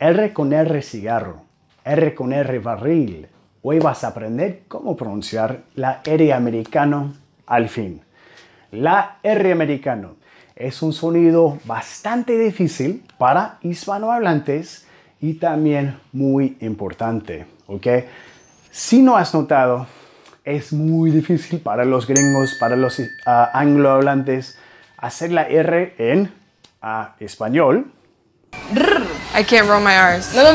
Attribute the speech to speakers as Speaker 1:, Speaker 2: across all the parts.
Speaker 1: R con R cigarro, R con R barril. Hoy vas a aprender cómo pronunciar la R americano al fin. La R americano es un sonido bastante difícil para hispanohablantes y también muy importante, ¿ok? Si no has notado, es muy difícil para los gringos, para los ah, anglohablantes, hacer la R en ah, español. I can't roll my No,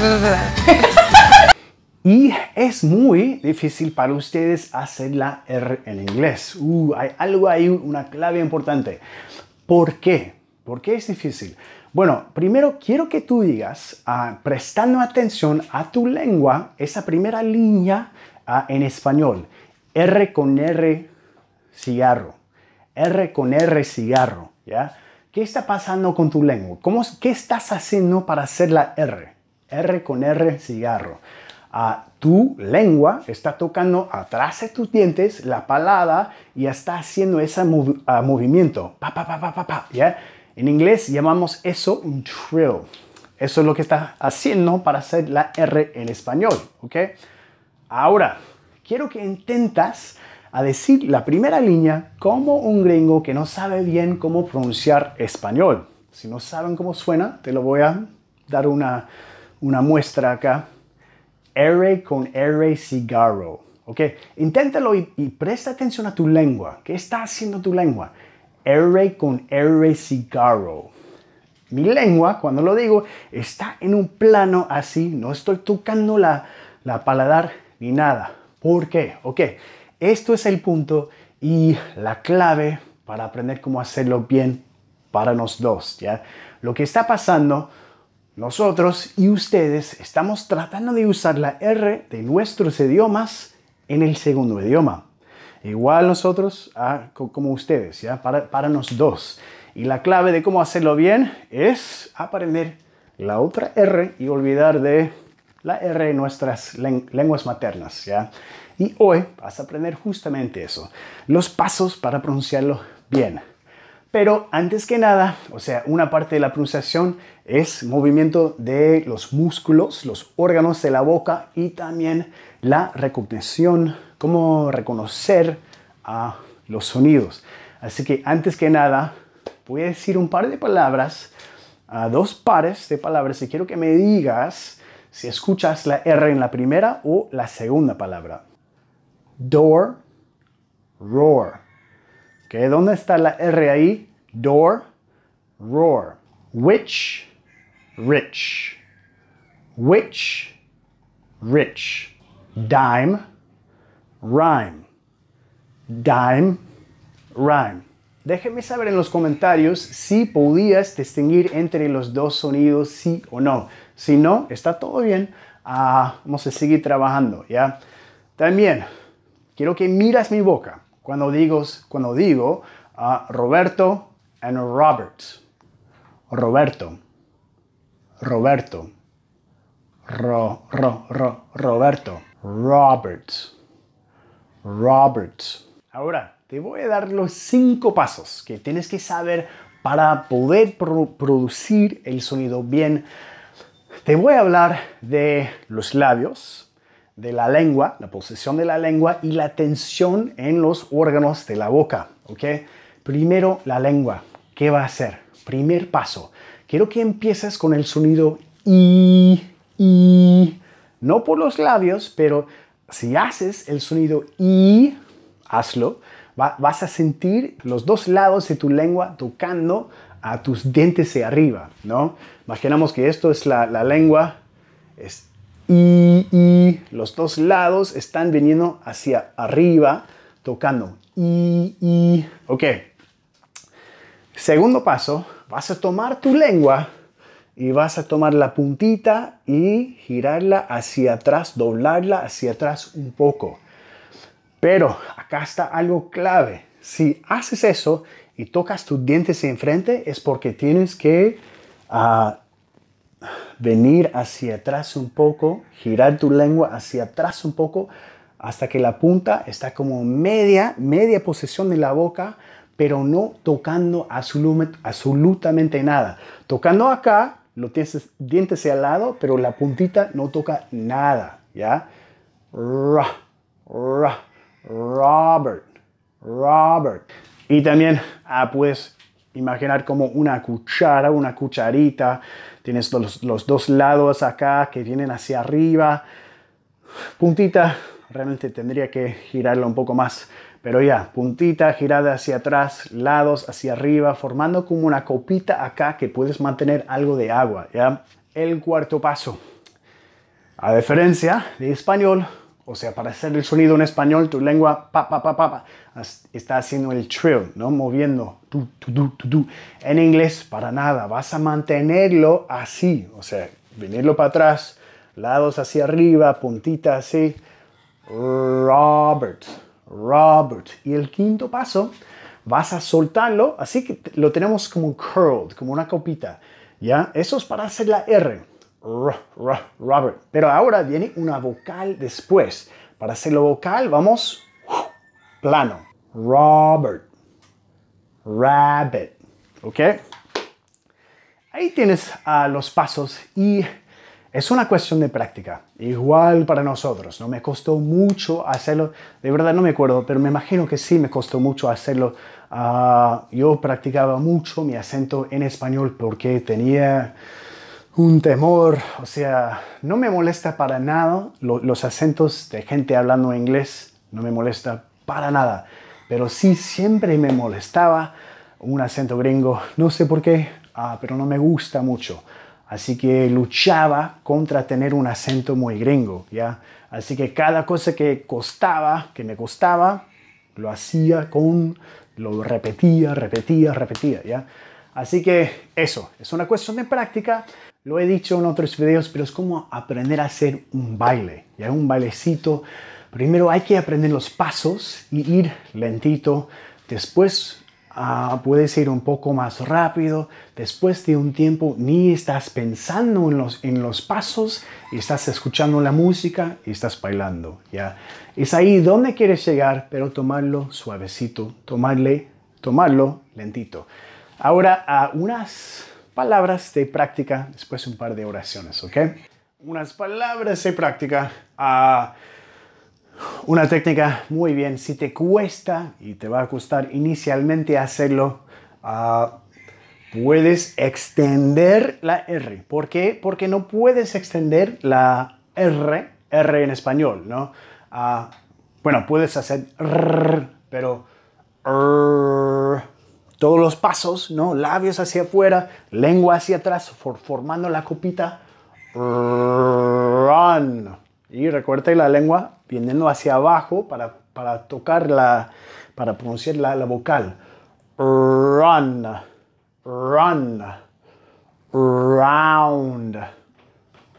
Speaker 1: no, no. y es muy difícil para ustedes hacer la R en inglés. Uh, hay algo ahí, una clave importante. ¿Por qué? ¿Por qué es difícil? Bueno, primero quiero que tú digas, ah, prestando atención a tu lengua, esa primera línea ah, en español, R con R, cigarro. R con R cigarro, ¿ya? ¿Qué está pasando con tu lengua? ¿Qué estás haciendo para hacer la R? R con R cigarro. tu lengua está tocando atrás de tus dientes la palada y está haciendo ese ah, movimiento. En inglés llamamos eso un trill. Eso es lo que está haciendo para hacer la R en español. Ahora, quiero que intentas a decir la primera línea como un gringo que no sabe bien cómo pronunciar español. Si no saben cómo suena, te lo voy a dar una, muestra acá. R con R cigarro. ¿Ok? Inténtalo y, presta atención a tu lengua. ¿Qué está haciendo tu lengua? R con R cigarro. Mi lengua, cuando lo digo, está en un plano así. No estoy tocando la, la paladar ni nada. ¿Por qué? Ok. Esto es el punto y la clave para aprender cómo hacerlo bien para los dos, ¿ya? Lo que está pasando, nosotros y ustedes estamos tratando de usar la R de nuestros idiomas en el segundo idioma. Igual nosotros ah, como ustedes, ¿ya? Para, para los dos. Y la clave de cómo hacerlo bien es aprender la otra R y olvidar de la R de nuestras lenguas maternas, ¿ya? Y hoy vas a aprender justamente eso, los pasos para pronunciarlo bien. Pero antes que nada, o sea, una parte de la pronunciación es movimiento de los músculos, los órganos de la boca y también la recognición, cómo reconocer a los sonidos. Así que antes que nada, voy a decir un par de palabras, dos pares de palabras y quiero que me digas si escuchas la R en la primera o la segunda palabra door, roar. ¿Okay? ¿Dónde está la R ahí? Door, roar. Which, rich. Which, rich. Dime, rhyme. Dime, rhyme. Déjenme saber en los comentarios si podías distinguir entre los dos sonidos, sí o no. Si no, está todo bien. Ah, vamos a seguir trabajando, ¿ya? También, Quiero que miras mi boca cuando digo, cuando digo a ah, Roberto and Robert. Roberto. Roberto. Ro, ro, ro, Roberto. Roberts Roberts Ahora, te voy a dar los cinco pasos que tienes que saber para poder producir el sonido bien. Te voy a hablar de los labios, de la lengua, la posición de la lengua y la tensión en los órganos de la boca. ¿ok? Primero la lengua. ¿Qué va a hacer? Primer paso. Quiero que empieces con el sonido i, i, no por los labios, pero si haces el sonido i, hazlo, vas a sentir los dos lados de tu lengua tocando a tus dientes de arriba, ¿no? Imaginamos que esto es la, lengua, es y Los dos lados están viniendo hacia arriba, tocando y y Ok. Segundo paso, vas a tomar tu lengua y vas a tomar la puntita y girarla hacia atrás, doblarla hacia atrás un poco. Pero acá está algo clave. Si haces eso y tocas tus dientes enfrente es porque tienes que ah, venir hacia atrás un poco, girar tu lengua hacia atrás un poco, hasta que la punta está como media, media posición de la boca, pero no tocando absolutamente nada. Tocando acá, lo tienes dientes al lado, pero la puntita no toca nada, ¿ya? Ra, Robert, Robert. Y también, ah, puedes imaginar como una cuchara, una cucharita, Tienes los, dos lados acá que vienen hacia arriba. Puntita, realmente tendría que girarlo un poco más. Pero ya, puntita girada hacia atrás, lados hacia arriba, formando como una copita acá que puedes mantener algo de agua. ¿ya? El cuarto paso. A diferencia de español, o sea, para hacer el sonido en español, tu lengua pa, pa, está haciendo el trill, ¿no? Moviendo. Tu, tu, tu, en inglés, para nada. Vas a mantenerlo así. O sea, venirlo para atrás, lados hacia arriba, puntita así. Robert. Robert. Y el quinto paso, vas a soltarlo. Así que lo tenemos como curled, como una copita. ¿Ya? Eso es para hacer la R. Robert. Pero ahora viene una vocal después. Para hacerlo vocal vamos plano. Robert. Rabbit. ¿Ok? Ahí tienes ah, los pasos y es una cuestión de práctica. Igual para nosotros. No me costó mucho hacerlo. De verdad no me acuerdo, pero me imagino que sí me costó mucho hacerlo. Ah, yo practicaba mucho mi acento en español porque tenía un temor, o sea, no me molesta para nada los acentos de gente hablando inglés, no me molesta para nada, pero sí siempre me molestaba un acento gringo, no sé por qué, ah, pero no me gusta mucho. Así que luchaba contra tener un acento muy gringo, ¿ya? Así que cada cosa que costaba, que me costaba, lo hacía con, lo repetía, repetía, repetía, ¿ya? Así que eso, es una cuestión de práctica lo he dicho en otros videos, pero es como aprender a hacer un baile, ya un bailecito. Primero hay que aprender los pasos y ir lentito. Después ah, puedes ir un poco más rápido. Después de un tiempo ni estás pensando en los, en los pasos, estás escuchando la música y estás bailando. ¿ya? Es ahí donde quieres llegar, pero tomarlo suavecito, tomarle, tomarlo lentito. Ahora, a unas palabras de práctica después un par de oraciones, ¿ok? Unas palabras de práctica. una técnica muy bien. Si te cuesta y te va a costar inicialmente hacerlo, puedes extender la R. ¿Por qué? Porque no puedes extender la R, R en español, ¿no? bueno, puedes hacer R, pero todos los pasos, ¿no? Labios hacia afuera, lengua hacia atrás, formando la copita. Run. Y recuerda la lengua viniendo hacia abajo para, para tocar la, para pronunciar la, la vocal. Run, run, round,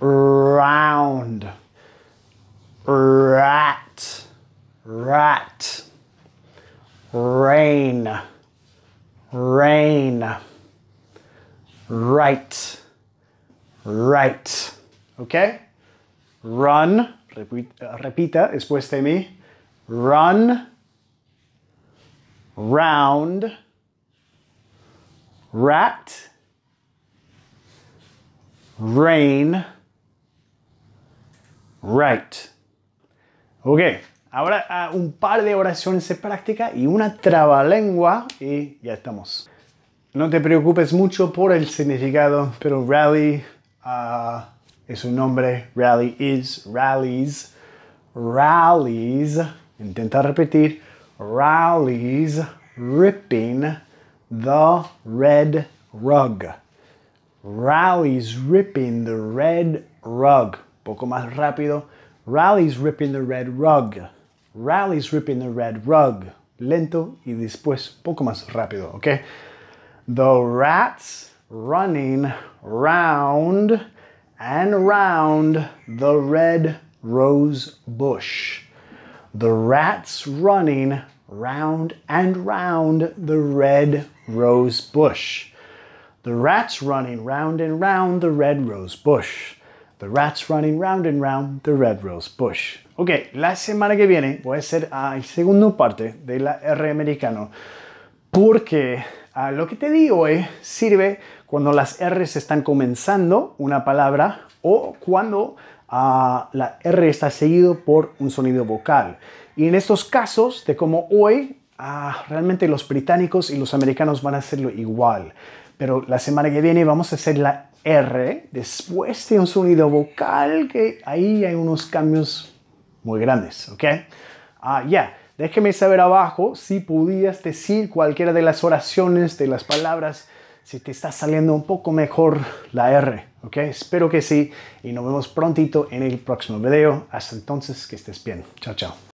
Speaker 1: round, rat, rat, rain. rain, right, right. Okay? Run, repita después de mí. Run, round, rat, rain, right. Okay. Ahora un par de oraciones de práctica y una trabalengua y ya estamos. No te preocupes mucho por el significado, pero rally ah, es un nombre, rally is, rallies, rallies, intenta repetir, rallies ripping the red rug. Rallies ripping the red rug. Poco más rápido. Rallies ripping the red rug. rallies ripping the red rug. Lento y después poco más rápido, okay? The rats running round and round the red rose bush. The rats running round and round the red rose bush. The rat's running round and round the red rose bush. The rat's running round and round the red rose bush. Ok, la semana que viene voy a hacer ah, la segunda parte de la R americano porque ah, lo que te di hoy sirve cuando las R's están comenzando una palabra o cuando a ah, la R está seguido por un sonido vocal. Y en estos casos de como hoy, realmente los británicos y los americanos van a hacerlo igual. Pero la semana que viene vamos a hacer la R después de un sonido vocal que ahí hay unos cambios muy grandes, ¿ok? Ah, ya, déjeme saber abajo si pudías decir cualquiera de las oraciones, de las palabras, si te está saliendo un poco mejor la R, ¿ok? Espero que sí y nos vemos prontito en el próximo video. Hasta entonces, que estés bien. Chao, chao.